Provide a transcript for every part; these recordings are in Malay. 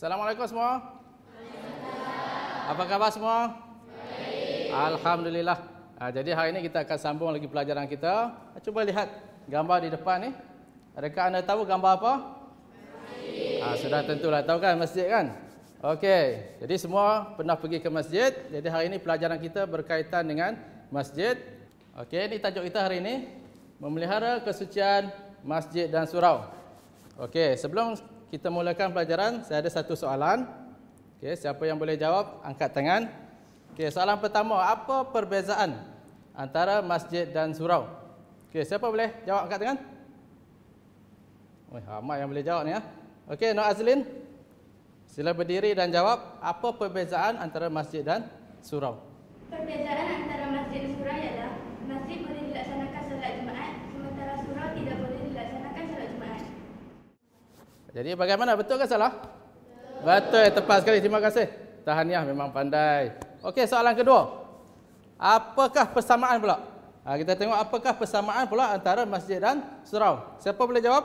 Assalamualaikum semua. Apa khabar semua? Alhamdulillah. Ah, jadi hari ini kita akan sambung lagi pelajaran kita. Cuba lihat gambar di depan ni. Adakah anda tahu gambar apa? Masjid. Ah, sudah tentulah tahu kan masjid kan? Okey. Jadi semua pernah pergi ke masjid. Jadi hari ini pelajaran kita berkaitan dengan masjid. Okey, ini tajuk kita hari ini. Memelihara kesucian masjid dan surau. Okey, sebelum kita mulakan pelajaran. Saya ada satu soalan. Okey, siapa yang boleh jawab angkat tangan. Okey, soalan pertama, apa perbezaan antara masjid dan surau? Okey, siapa boleh jawab angkat tangan? Oi, ramai yang boleh jawab ni ya. Okey, Nur Azlin. Sila berdiri dan jawab, apa perbezaan antara masjid dan surau? Perbezaan antara masjid dan surau ialah masjid boleh dilaksanakan solat Jumaat sementara surau tidak boleh jadi bagaimana? Betul ke salah? Betul. Tepat sekali. Terima kasih. Tahniah memang pandai. Okey, soalan kedua. Apakah persamaan pula? Ha, kita tengok apakah persamaan pula antara masjid dan surau. Siapa boleh jawab?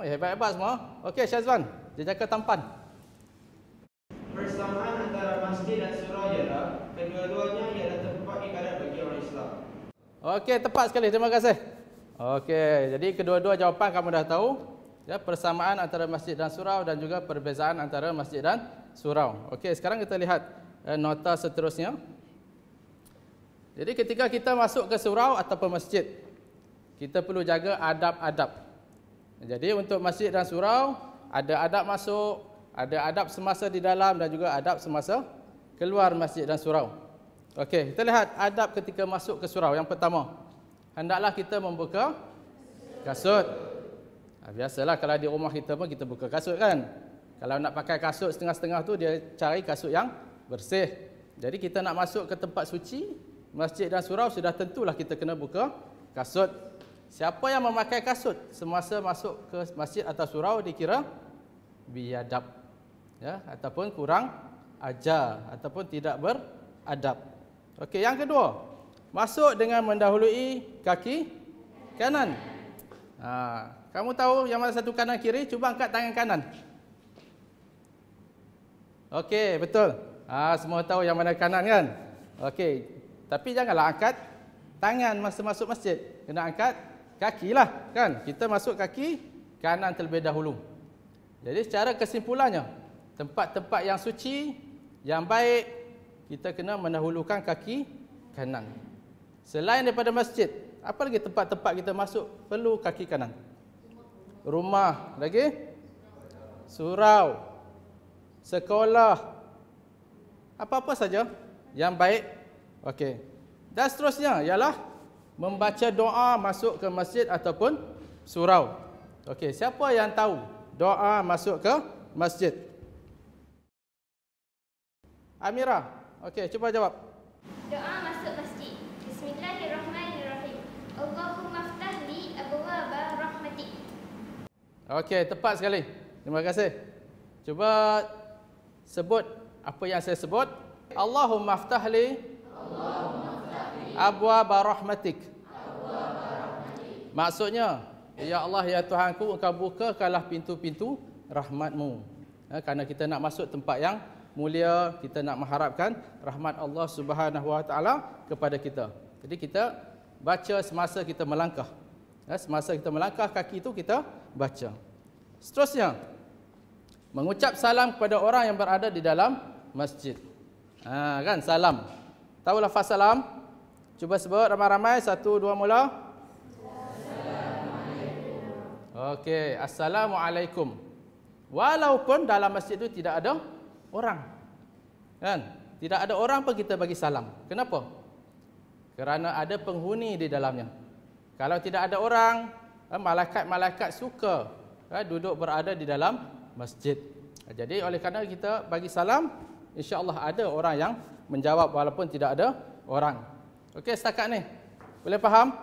Hebat-hebat semua. Okey, Syazwan. Dia jaga tampan. Persamaan antara masjid dan surau ialah kedua-duanya ialah tempat ibadat bagi orang Islam. Okey, tepat sekali. Terima kasih. Okey, jadi kedua-dua jawapan kamu dah tahu ya, persamaan antara masjid dan surau dan juga perbezaan antara masjid dan surau. Okey, sekarang kita lihat eh, nota seterusnya. Jadi ketika kita masuk ke surau ataupun masjid, kita perlu jaga adab-adab. Jadi untuk masjid dan surau, ada adab masuk, ada adab semasa di dalam dan juga adab semasa keluar masjid dan surau. Okey, kita lihat adab ketika masuk ke surau. Yang pertama, hendaklah kita membuka kasut. Ha, biasalah kalau di rumah kita pun kita buka kasut kan. Kalau nak pakai kasut setengah-setengah tu dia cari kasut yang bersih. Jadi kita nak masuk ke tempat suci, masjid dan surau sudah tentulah kita kena buka kasut. Siapa yang memakai kasut semasa masuk ke masjid atau surau dikira biadab. Ya, ataupun kurang ajar ataupun tidak beradab. Okey, yang kedua. Masuk dengan mendahului kaki kanan. Ha, kamu tahu yang mana satu kanan kiri? Cuba angkat tangan kanan. Okey, betul. Ha, semua tahu yang mana kanan kan? Okey. Tapi janganlah angkat tangan masa masuk masjid. Kena angkat kaki lah kan? Kita masuk kaki kanan terlebih dahulu. Jadi secara kesimpulannya, tempat-tempat yang suci, yang baik, kita kena mendahulukan kaki kanan. Selain daripada masjid, apa lagi tempat-tempat kita masuk perlu kaki kanan? rumah lagi surau sekolah apa-apa saja yang baik okey dan seterusnya ialah membaca doa masuk ke masjid ataupun surau okey siapa yang tahu doa masuk ke masjid Amira okey cuba jawab doa masuk masjid bismillahirrahmanirrahim Allahumma Okey, tepat sekali. Terima kasih. Cuba sebut apa yang saya sebut. Allahumma ftahli Abwa barahmatik. Maksudnya, Ya Allah, Ya Tuhanku, engkau bukakanlah pintu-pintu rahmatmu. Ya, kerana kita nak masuk tempat yang mulia, kita nak mengharapkan rahmat Allah Subhanahu Wa Taala kepada kita. Jadi kita baca semasa kita melangkah. Ya, semasa kita melangkah kaki itu kita baca. Seterusnya, mengucap salam kepada orang yang berada di dalam masjid. Ha, kan salam. Tahu fasa salam? Cuba sebut ramai-ramai. Satu, dua mula. Assalamualaikum. Okey, assalamualaikum. Walaupun dalam masjid itu tidak ada orang. Kan? Tidak ada orang pun kita bagi salam. Kenapa? Kerana ada penghuni di dalamnya. Kalau tidak ada orang, Eh, malaikat-malaikat suka eh, duduk berada di dalam masjid. Eh, jadi oleh kerana kita bagi salam, insya-Allah ada orang yang menjawab walaupun tidak ada orang. Okey, setakat ni. Boleh faham?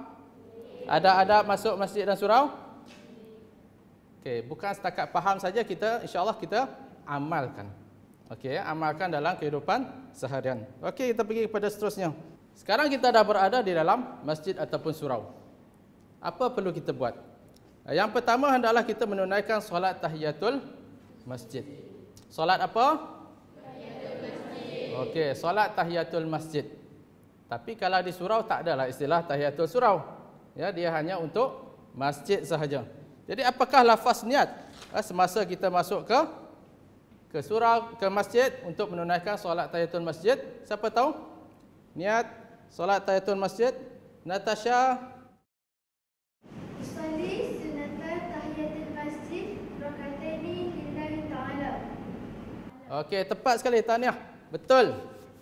Ada ada masuk masjid dan surau? Okey, bukan setakat faham saja kita insya-Allah kita amalkan. Okey, amalkan dalam kehidupan seharian. Okey, kita pergi kepada seterusnya. Sekarang kita dah berada di dalam masjid ataupun surau apa perlu kita buat? Yang pertama hendaklah kita menunaikan solat tahiyatul masjid. Solat apa? Tahiyatul masjid. Okey, solat tahiyatul masjid. Tapi kalau di surau tak ada lah istilah tahiyatul surau. Ya, dia hanya untuk masjid sahaja. Jadi apakah lafaz niat eh, semasa kita masuk ke ke surau ke masjid untuk menunaikan solat tahiyatul masjid? Siapa tahu? Niat solat tahiyatul masjid Natasha Okey, tepat sekali tahniah. Betul.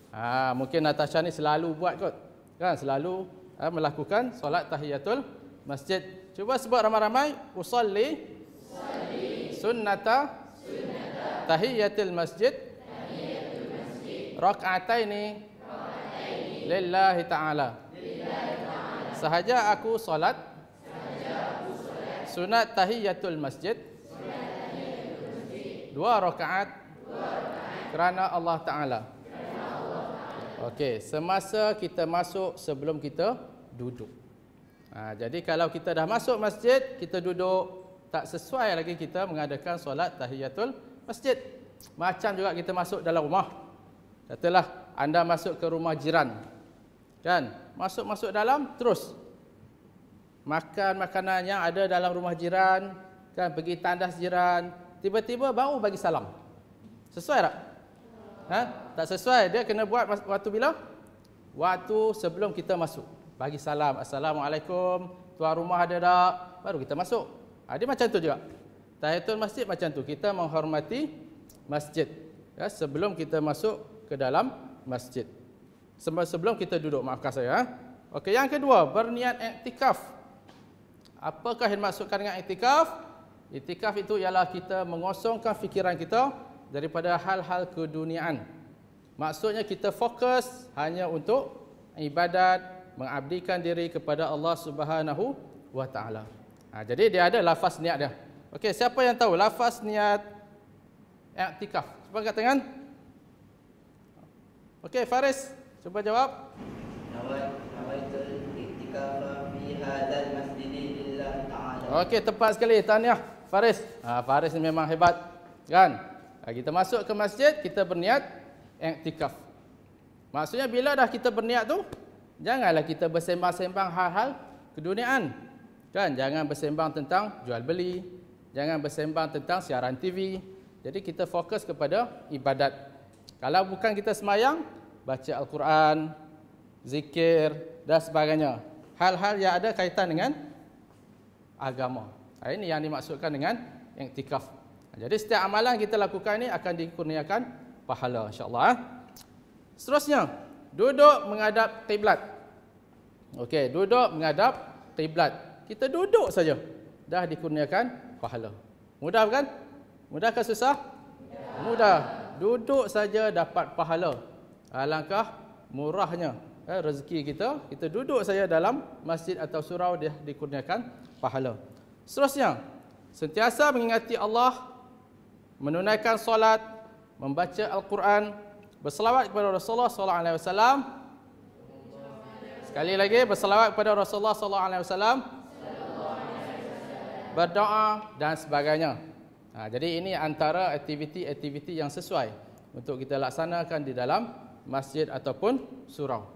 Ha, mungkin Natasha ni selalu buat kot. Kan selalu ha, melakukan solat tahiyatul masjid. Cuba sebut ramai-ramai usolli usolli sunnata tahiyatul masjid tahiyatul masjid lillahi ta'ala sahaja aku solat sunat tahiyatul masjid dua rakaat kerana Allah Taala. Okey, semasa kita masuk sebelum kita duduk. Ha, jadi kalau kita dah masuk masjid, kita duduk tak sesuai lagi kita mengadakan solat tahiyatul masjid. Macam juga kita masuk dalam rumah. Katalah anda masuk ke rumah jiran. Kan? Masuk-masuk dalam terus. Makan makanan yang ada dalam rumah jiran, kan pergi tandas jiran, tiba-tiba baru bagi salam. Sesuai tak? ha? tak sesuai dia kena buat waktu bila waktu sebelum kita masuk bagi salam assalamualaikum tuan rumah ada tak baru kita masuk ha, dia macam tu juga tahiyatul masjid macam tu kita menghormati masjid ya sebelum kita masuk ke dalam masjid sebelum kita duduk maafkan saya ha? okey yang kedua berniat iktikaf apakah yang dimaksudkan dengan iktikaf Itikaf itu ialah kita mengosongkan fikiran kita daripada hal-hal keduniaan. Maksudnya kita fokus hanya untuk ibadat, mengabdikan diri kepada Allah Subhanahu wa taala. Ha, jadi dia ada lafaz niat dia. Okey, siapa yang tahu lafaz niat i'tikaf? Cuba angkat tangan. Okey, Faris, cuba jawab. Okey, tepat sekali. Tahniah, Faris. Ha, Faris ni memang hebat. Kan? Ha, kita masuk ke masjid, kita berniat iktikaf. Maksudnya bila dah kita berniat tu, janganlah kita bersembang-sembang hal-hal keduniaan. Kan? Jangan bersembang tentang jual beli, jangan bersembang tentang siaran TV. Jadi kita fokus kepada ibadat. Kalau bukan kita semayang, baca Al-Quran, zikir dan sebagainya. Hal-hal yang ada kaitan dengan agama. Ha, ini yang dimaksudkan dengan yang iktikaf. Jadi setiap amalan kita lakukan ini akan dikurniakan pahala insyaallah. allah eh. Seterusnya, duduk menghadap tiblat. Okey, duduk menghadap tiblat. Kita duduk saja dah dikurniakan pahala. Mudah kan? Mudah ke susah? Ya. Mudah. Duduk saja dapat pahala. Alangkah murahnya eh, rezeki kita. Kita duduk saja dalam masjid atau surau dia dikurniakan pahala. Seterusnya, sentiasa mengingati Allah menunaikan solat, membaca Al-Quran, berselawat kepada Rasulullah sallallahu alaihi wasallam. Sekali lagi berselawat kepada Rasulullah sallallahu alaihi wasallam. Berdoa dan sebagainya. Ha, jadi ini antara aktiviti-aktiviti yang sesuai untuk kita laksanakan di dalam masjid ataupun surau.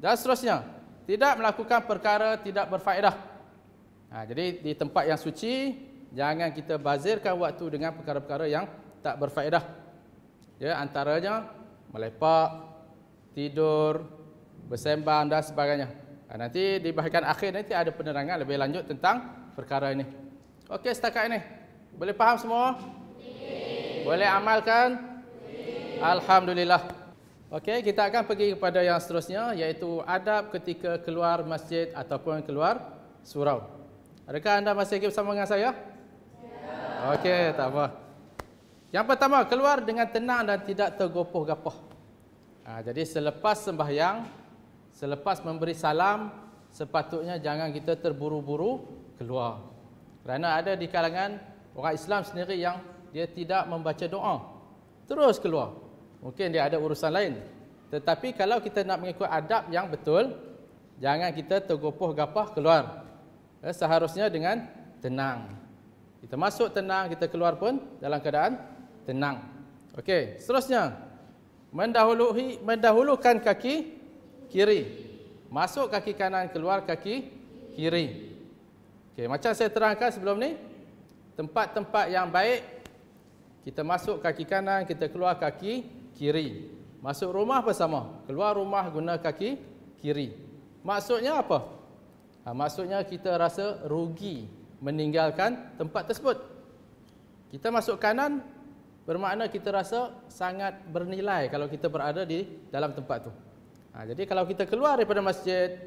Dan seterusnya, tidak melakukan perkara tidak berfaedah. Ha, jadi di tempat yang suci, jangan kita bazirkan waktu dengan perkara-perkara yang tak berfaedah. Ya, antaranya melepak, tidur, bersembang dan sebagainya. Ha, nanti di bahagian akhir nanti ada penerangan lebih lanjut tentang perkara ini. Okey, setakat ini. Boleh faham semua? Boleh amalkan? Alhamdulillah. Okey, kita akan pergi kepada yang seterusnya iaitu adab ketika keluar masjid ataupun keluar surau. Adakah anda masih lagi bersama dengan saya? Okey, tak apa. Yang pertama, keluar dengan tenang dan tidak tergopoh gapoh. Ha, jadi selepas sembahyang, selepas memberi salam, sepatutnya jangan kita terburu-buru keluar. Kerana ada di kalangan orang Islam sendiri yang dia tidak membaca doa. Terus keluar. Mungkin dia ada urusan lain. Tetapi kalau kita nak mengikut adab yang betul, jangan kita tergopoh gapoh keluar. Eh, seharusnya dengan tenang. Kita masuk tenang, kita keluar pun dalam keadaan tenang. Okey, seterusnya mendahului mendahulukan kaki kiri. Masuk kaki kanan, keluar kaki kiri. Okey, macam saya terangkan sebelum ni, tempat-tempat yang baik kita masuk kaki kanan, kita keluar kaki kiri. Masuk rumah pun sama. Keluar rumah guna kaki kiri. Maksudnya apa? Ha, maksudnya kita rasa rugi meninggalkan tempat tersebut. Kita masuk kanan bermakna kita rasa sangat bernilai kalau kita berada di dalam tempat tu. Ha, jadi kalau kita keluar daripada masjid,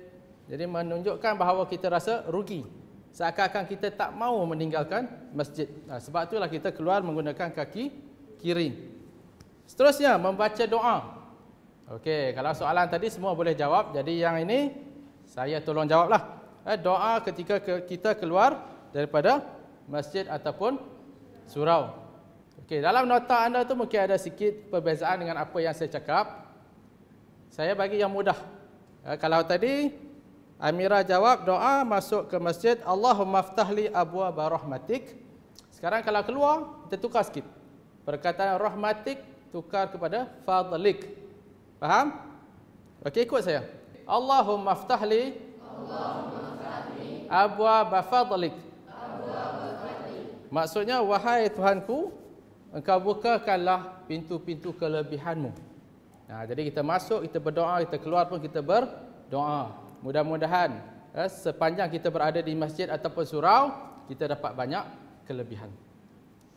jadi menunjukkan bahawa kita rasa rugi. Seakan-akan kita tak mau meninggalkan masjid. Ha, sebab itulah kita keluar menggunakan kaki kiri. Seterusnya membaca doa. Okey, kalau soalan tadi semua boleh jawab. Jadi yang ini saya tolong jawablah. Eh, doa ketika ke, kita keluar daripada masjid ataupun surau. Okey, dalam nota anda tu mungkin ada sikit perbezaan dengan apa yang saya cakap. Saya bagi yang mudah. Ya, kalau tadi Amira jawab doa masuk ke masjid, Allahumma ftahli abwa barahmatik. Sekarang kalau keluar, kita tukar sikit. Perkataan rahmatik tukar kepada fadlik. Faham? Okey, ikut saya. Allahumma ftahli Allahumma ftahli abwa bafadlik. Maksudnya, wahai Tuhanku, engkau bukakanlah pintu-pintu kelebihanmu. Nah, jadi kita masuk, kita berdoa, kita keluar pun kita berdoa. Mudah-mudahan eh, sepanjang kita berada di masjid ataupun surau, kita dapat banyak kelebihan.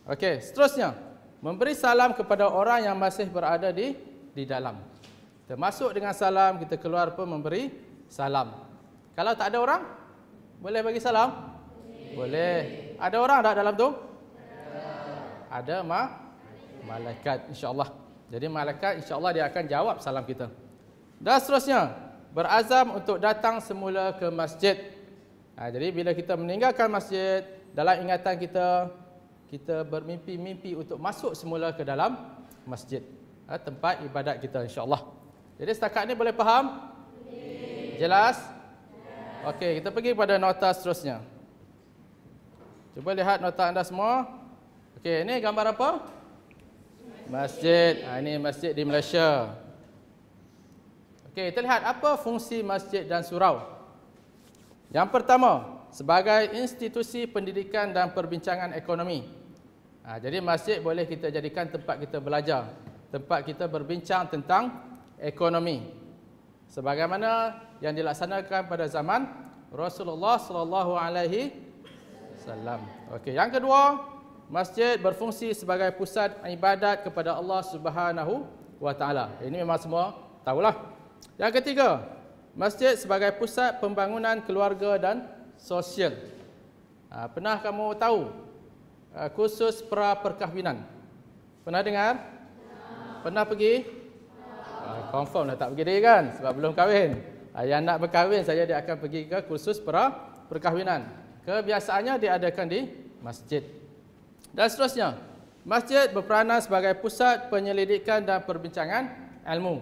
Okey, seterusnya, memberi salam kepada orang yang masih berada di di dalam. Kita masuk dengan salam, kita keluar pun memberi salam. Kalau tak ada orang, boleh bagi salam? Boleh. boleh. Ada orang tak dalam tu? Ada ma malaikat Insyaallah. Jadi malaikat insyaallah dia akan jawab salam kita. Dan seterusnya, berazam untuk datang semula ke masjid. Ha, jadi bila kita meninggalkan masjid, dalam ingatan kita kita bermimpi-mimpi untuk masuk semula ke dalam masjid. Ha, tempat ibadat kita Insyaallah. Jadi setakat ni boleh faham? Jelas? Okey, kita pergi pada nota seterusnya. Cuba lihat nota anda semua. Okey, ini gambar apa? Masjid. Ha, ini masjid di Malaysia. Okey, kita lihat apa fungsi masjid dan surau. Yang pertama, sebagai institusi pendidikan dan perbincangan ekonomi. Ha, jadi masjid boleh kita jadikan tempat kita belajar. Tempat kita berbincang tentang ekonomi. Sebagaimana yang dilaksanakan pada zaman Rasulullah sallallahu alaihi salam. Okey, yang kedua, masjid berfungsi sebagai pusat ibadat kepada Allah Subhanahu wa taala. Ini memang semua tahulah. Yang ketiga, masjid sebagai pusat pembangunan keluarga dan sosial. Ha, pernah kamu tahu ha, khusus pra perkahwinan? Pernah dengar? Pernah pergi? Ha, confirm dah tak pergi dia kan sebab belum kahwin. Yang nak berkahwin saja dia akan pergi ke kursus pra perkahwinan. Kebiasaannya diadakan di masjid. Dan seterusnya, masjid berperanan sebagai pusat penyelidikan dan perbincangan ilmu.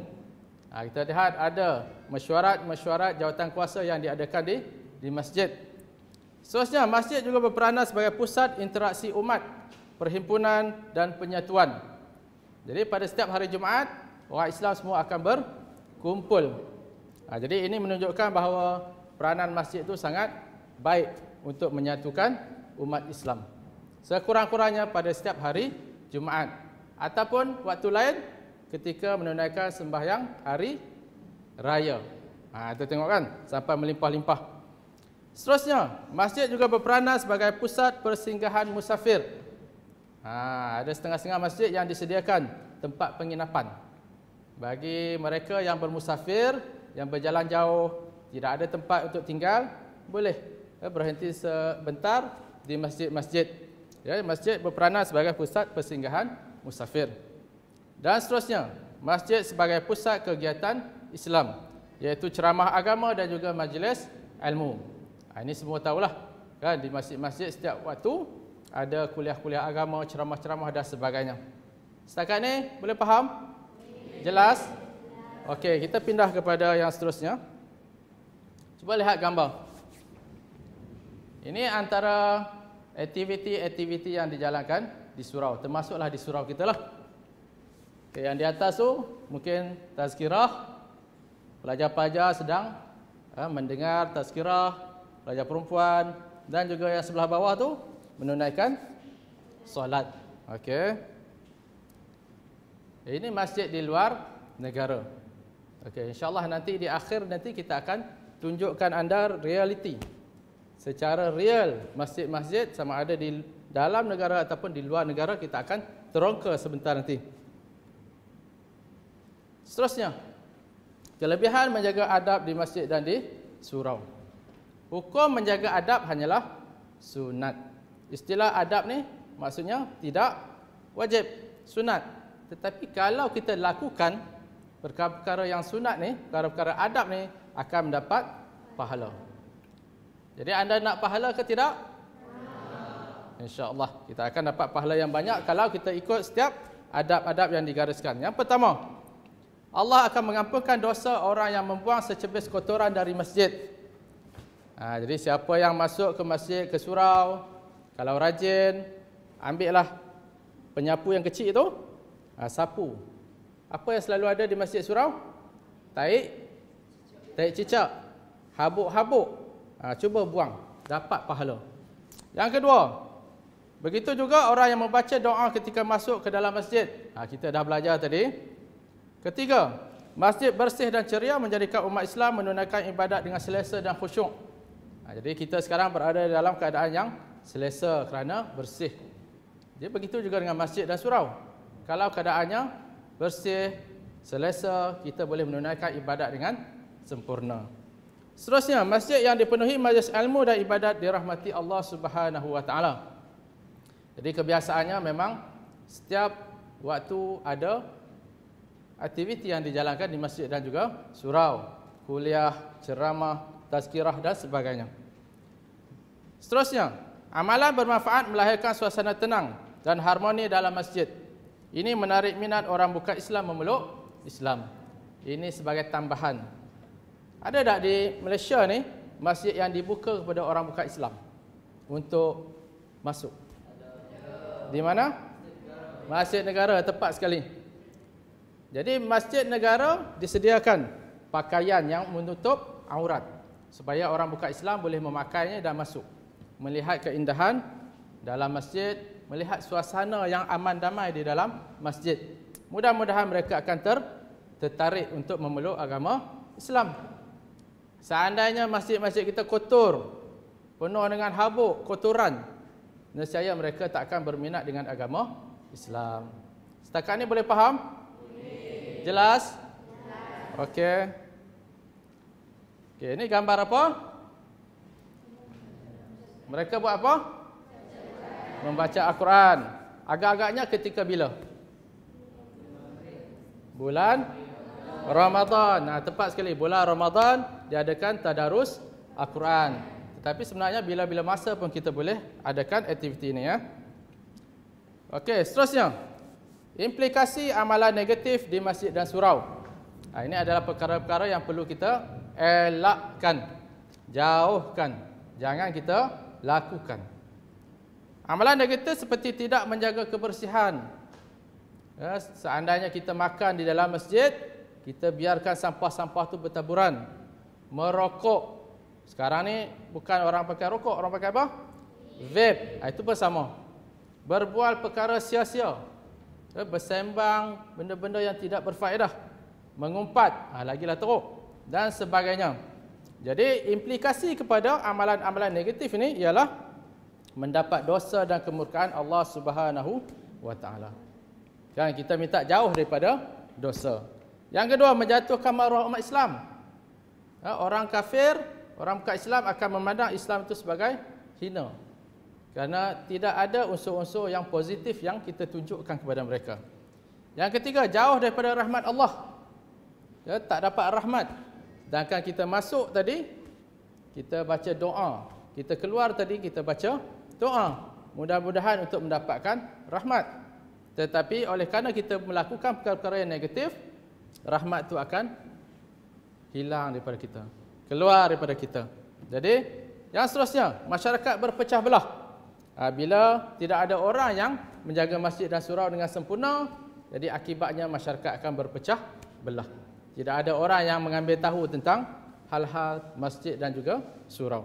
Ha, kita lihat ada mesyuarat-mesyuarat jawatan kuasa yang diadakan di di masjid. Seterusnya, masjid juga berperanan sebagai pusat interaksi umat, perhimpunan dan penyatuan. Jadi pada setiap hari Jumaat, orang Islam semua akan berkumpul. Ha, jadi ini menunjukkan bahawa peranan masjid itu sangat baik untuk menyatukan umat Islam. Sekurang-kurangnya pada setiap hari Jumaat ataupun waktu lain ketika menunaikan sembahyang hari raya. Ha, tu tengok kan sampai melimpah-limpah. Seterusnya, masjid juga berperanan sebagai pusat persinggahan musafir. Ha, ada setengah-setengah masjid yang disediakan tempat penginapan. Bagi mereka yang bermusafir, yang berjalan jauh, tidak ada tempat untuk tinggal, boleh Ya, berhenti sebentar di masjid-masjid. Ya, masjid berperanan sebagai pusat persinggahan musafir. Dan seterusnya, masjid sebagai pusat kegiatan Islam, iaitu ceramah agama dan juga majlis ilmu. Ha, ini semua tahulah, kan? di masjid-masjid setiap waktu ada kuliah-kuliah agama, ceramah-ceramah dan sebagainya. Setakat ini, boleh faham? Jelas? Okey, kita pindah kepada yang seterusnya. Cuba lihat gambar. Ini antara aktiviti-aktiviti yang dijalankan di surau. Termasuklah di surau kita lah. Okay, yang di atas tu mungkin tazkirah. Pelajar-pelajar sedang eh, mendengar tazkirah. Pelajar perempuan. Dan juga yang sebelah bawah tu menunaikan solat. Okay. Ini masjid di luar negara. Okay, insyaallah nanti di akhir nanti kita akan tunjukkan anda realiti secara real masjid-masjid sama ada di dalam negara ataupun di luar negara kita akan terongka sebentar nanti. Seterusnya, kelebihan menjaga adab di masjid dan di surau. Hukum menjaga adab hanyalah sunat. Istilah adab ni maksudnya tidak wajib sunat. Tetapi kalau kita lakukan perkara-perkara yang sunat ni, perkara-perkara adab ni akan mendapat pahala. Jadi anda nak pahala ke tidak? Insya Allah kita akan dapat pahala yang banyak kalau kita ikut setiap adab-adab yang digariskan. Yang pertama, Allah akan mengampunkan dosa orang yang membuang secebis kotoran dari masjid. Ha, jadi siapa yang masuk ke masjid, ke surau, kalau rajin, ambillah penyapu yang kecil itu, ha, sapu. Apa yang selalu ada di masjid surau? Taik, taik cicak, habuk-habuk. Ha, cuba buang. Dapat pahala. Yang kedua. Begitu juga orang yang membaca doa ketika masuk ke dalam masjid. Ha, kita dah belajar tadi. Ketiga. Masjid bersih dan ceria menjadikan umat Islam menunaikan ibadat dengan selesa dan khusyuk. Ha, jadi kita sekarang berada dalam keadaan yang selesa kerana bersih. Jadi begitu juga dengan masjid dan surau. Kalau keadaannya bersih, selesa, kita boleh menunaikan ibadat dengan sempurna. Seterusnya, masjid yang dipenuhi majlis ilmu dan ibadat dirahmati Allah Subhanahu wa taala. Jadi kebiasaannya memang setiap waktu ada aktiviti yang dijalankan di masjid dan juga surau, kuliah, ceramah, tazkirah dan sebagainya. Seterusnya, amalan bermanfaat melahirkan suasana tenang dan harmoni dalam masjid. Ini menarik minat orang bukan Islam memeluk Islam. Ini sebagai tambahan ada tak di Malaysia ni masjid yang dibuka kepada orang bukan Islam untuk masuk? Di mana? Masjid negara tepat sekali. Jadi masjid negara disediakan pakaian yang menutup aurat supaya orang bukan Islam boleh memakainya dan masuk. Melihat keindahan dalam masjid, melihat suasana yang aman damai di dalam masjid. Mudah-mudahan mereka akan ter tertarik untuk memeluk agama Islam. Seandainya masjid-masjid kita kotor, penuh dengan habuk, kotoran, nescaya mereka tak akan berminat dengan agama Islam. Setakat ini boleh faham? Boleh. Jelas? Jelas. Okey. Okey, ini gambar apa? Mereka buat apa? Membaca Al-Quran. Agak-agaknya ketika bila? Bulan Ramadan. Nah, tepat sekali. Bulan Ramadan. Ramadan diadakan tadarus Al-Quran. Tetapi sebenarnya bila-bila masa pun kita boleh adakan aktiviti ini ya. Okey, seterusnya. Implikasi amalan negatif di masjid dan surau. Ha, ini adalah perkara-perkara yang perlu kita elakkan. Jauhkan. Jangan kita lakukan. Amalan negatif seperti tidak menjaga kebersihan. Ya, seandainya kita makan di dalam masjid, kita biarkan sampah-sampah itu bertaburan merokok. Sekarang ni bukan orang pakai rokok, orang pakai apa? Vape. Ah, itu pun sama. Berbual perkara sia-sia. Eh, bersembang benda-benda yang tidak berfaedah. Mengumpat. Ha, lah teruk. Dan sebagainya. Jadi implikasi kepada amalan-amalan negatif ini ialah mendapat dosa dan kemurkaan Allah Subhanahu wa taala. Kan kita minta jauh daripada dosa. Yang kedua menjatuhkan maruah umat Islam. Ya, orang kafir, orang bukan Islam akan memandang Islam itu sebagai hina. Kerana tidak ada unsur-unsur yang positif yang kita tunjukkan kepada mereka. Yang ketiga, jauh daripada rahmat Allah. Ya, tak dapat rahmat. Sedangkan kita masuk tadi, kita baca doa. Kita keluar tadi, kita baca doa. Mudah-mudahan untuk mendapatkan rahmat. Tetapi oleh kerana kita melakukan perkara-perkara yang negatif, rahmat itu akan hilang daripada kita keluar daripada kita jadi yang seterusnya masyarakat berpecah belah ha, bila tidak ada orang yang menjaga masjid dan surau dengan sempurna jadi akibatnya masyarakat akan berpecah belah tidak ada orang yang mengambil tahu tentang hal-hal masjid dan juga surau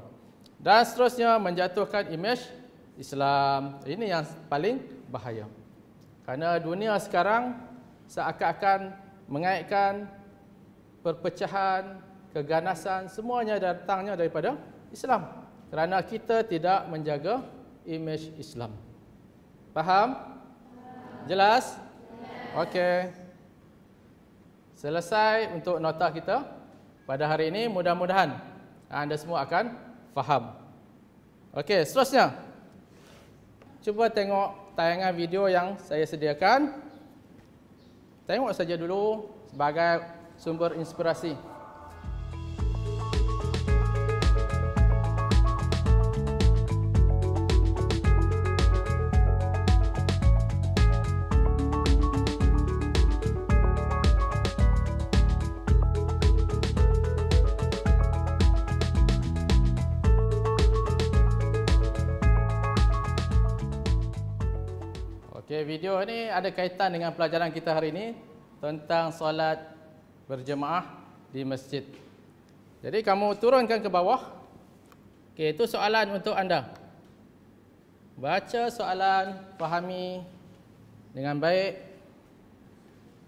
dan seterusnya menjatuhkan imej Islam ini yang paling bahaya kerana dunia sekarang seakan-akan mengaitkan perpecahan, keganasan semuanya datangnya daripada Islam. Kerana kita tidak menjaga imej Islam. Faham? Jelas? Okey. Selesai untuk nota kita pada hari ini. Mudah-mudahan anda semua akan faham. Okey, seterusnya. Cuba tengok tayangan video yang saya sediakan. Tengok saja dulu sebagai sumber inspirasi. Okay, Video ini ada kaitan dengan pelajaran kita hari ini tentang solat berjemaah di masjid. Jadi kamu turunkan ke bawah. Okey, itu soalan untuk anda. Baca soalan, fahami dengan baik.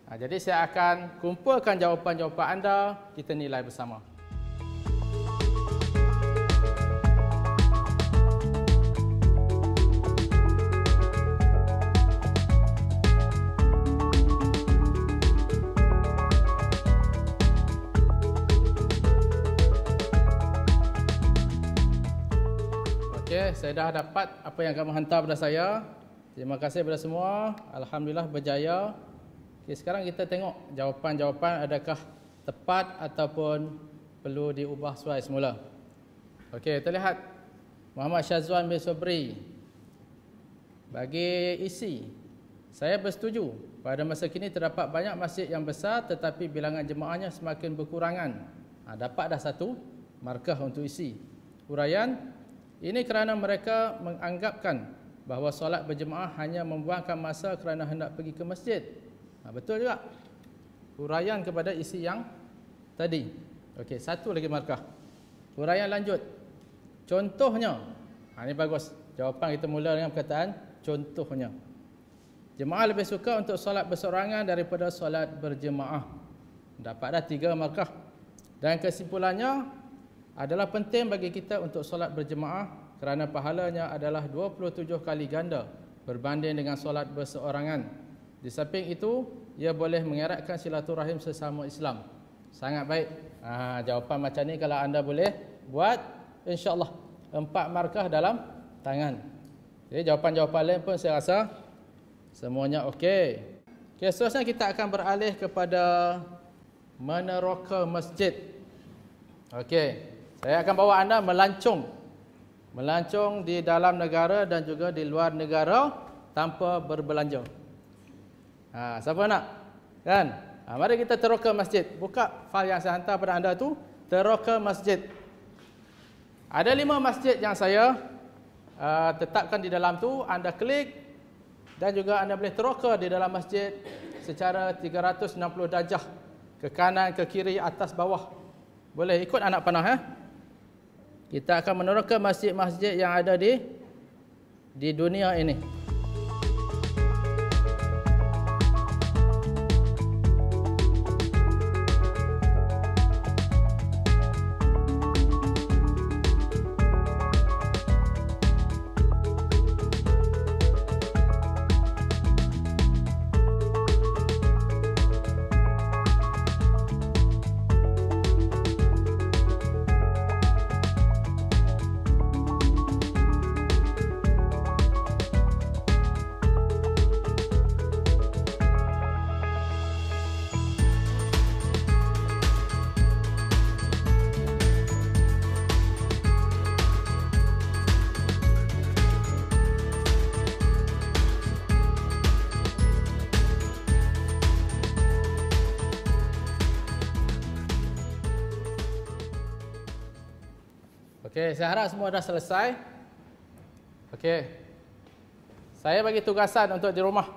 Ha, jadi saya akan kumpulkan jawapan-jawapan anda, kita nilai bersama. saya dah dapat apa yang kamu hantar pada saya. Terima kasih kepada semua. Alhamdulillah berjaya. Okay, sekarang kita tengok jawapan-jawapan adakah tepat ataupun perlu diubah suai semula. Okey, kita lihat Muhammad Syazwan bin Sobri bagi isi. Saya bersetuju pada masa kini terdapat banyak masjid yang besar tetapi bilangan jemaahnya semakin berkurangan. Ha, dapat dah satu markah untuk isi. urayan. Ini kerana mereka menganggapkan bahawa solat berjemaah hanya membuangkan masa kerana hendak pergi ke masjid. Ha, betul juga. Huraian kepada isi yang tadi. Okey, satu lagi markah. Huraian lanjut. Contohnya, ha, ini bagus. Jawapan kita mula dengan perkataan contohnya. Jemaah lebih suka untuk solat berserangan daripada solat berjemaah. Dapatlah tiga markah. Dan kesimpulannya, adalah penting bagi kita untuk solat berjemaah kerana pahalanya adalah 27 kali ganda berbanding dengan solat berseorangan. Di samping itu, ia boleh mengeratkan silaturahim sesama Islam. Sangat baik. ha, jawapan macam ni kalau anda boleh buat, insyaAllah empat markah dalam tangan. Jadi jawapan-jawapan lain pun saya rasa semuanya okey. Okay, seterusnya kita akan beralih kepada meneroka masjid. Okey, saya akan bawa anda melancung. Melancung di dalam negara dan juga di luar negara tanpa berbelanja. Ha, siapa nak? Kan? Ha, mari kita teroka masjid. Buka fail yang saya hantar pada anda tu. Teroka masjid. Ada lima masjid yang saya uh, tetapkan di dalam tu. Anda klik dan juga anda boleh teroka di dalam masjid secara 360 darjah. Ke kanan, ke kiri, atas, bawah. Boleh ikut anak panah. Eh? Ya? Kita akan meneroka masjid-masjid yang ada di di dunia ini. saya harap semua dah selesai. Okey. Saya bagi tugasan untuk di rumah.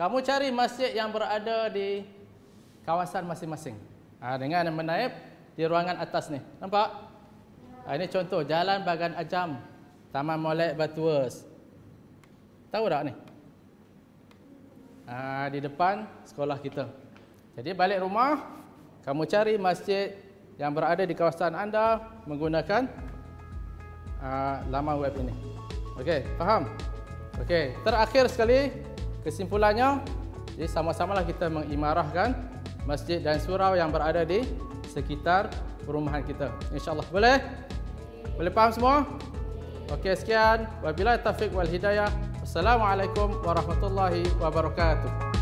Kamu cari masjid yang berada di kawasan masing-masing. Ha, dengan menaip di ruangan atas ni. Nampak? Ha, ini contoh Jalan Bagan Ajam, Taman Molek Batuas. Tahu tak ni? Ha, di depan sekolah kita. Jadi balik rumah, kamu cari masjid yang berada di kawasan anda menggunakan uh, laman web ini. Okey, faham? Okey, terakhir sekali kesimpulannya, jadi sama-samalah kita mengimarahkan masjid dan surau yang berada di sekitar perumahan kita. InsyaAllah, boleh? Boleh faham semua? Okey, sekian. Wabila taufiq wal hidayah. Assalamualaikum warahmatullahi wabarakatuh.